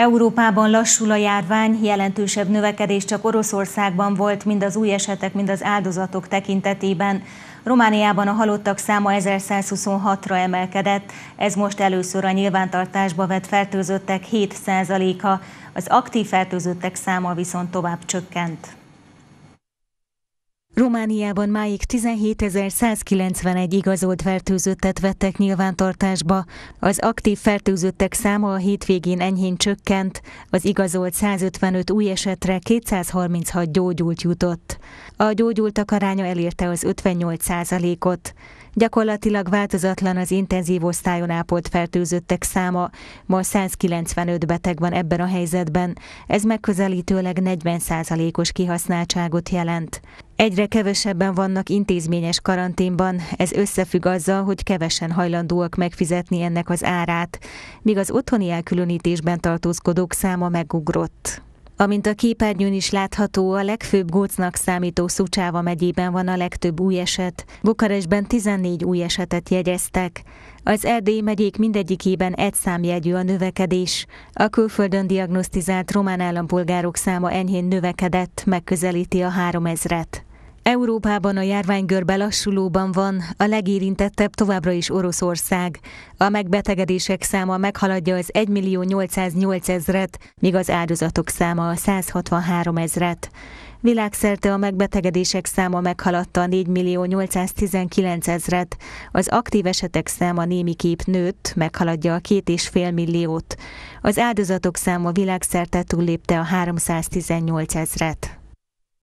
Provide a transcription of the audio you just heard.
Európában lassul a járvány, jelentősebb növekedés csak Oroszországban volt, mind az új esetek, mind az áldozatok tekintetében. Romániában a halottak száma 1126-ra emelkedett, ez most először a nyilvántartásba vett fertőzöttek 7%-a, az aktív fertőzöttek száma viszont tovább csökkent. Romániában máig 17.191 igazolt fertőzöttet vettek nyilvántartásba. Az aktív fertőzöttek száma a hétvégén enyhén csökkent, az igazolt 155 új esetre 236 gyógyult jutott. A gyógyultak aránya elérte az 58 százalékot. Gyakorlatilag változatlan az intenzív osztályon ápolt fertőzöttek száma, ma 195 beteg van ebben a helyzetben, ez megközelítőleg 40 százalékos kihasználtságot jelent. Egyre kevesebben vannak intézményes karanténban, ez összefügg azzal, hogy kevesen hajlandóak megfizetni ennek az árát, míg az otthoni elkülönítésben tartózkodók száma megugrott. Amint a képernyőn is látható, a legfőbb gócnak számító Szucsáva megyében van a legtöbb új eset. Bukarestben 14 új esetet jegyeztek. Az Erdély megyék mindegyikében egy számjegyű a növekedés. A külföldön diagnosztizált román állampolgárok száma enyhén növekedett, megközelíti a 3000-et. Európában a járványgörbe lassulóban van, a legérintettebb továbbra is Oroszország. A megbetegedések száma meghaladja az 1 millió 808 ezret, míg az áldozatok száma a 163 ezret. Világszerte a megbetegedések száma meghaladta 4 millió 819 ezret, az aktív esetek száma némiképp nőtt, meghaladja a 2,5 milliót. Az áldozatok száma világszerte túllépte a 318 ezret.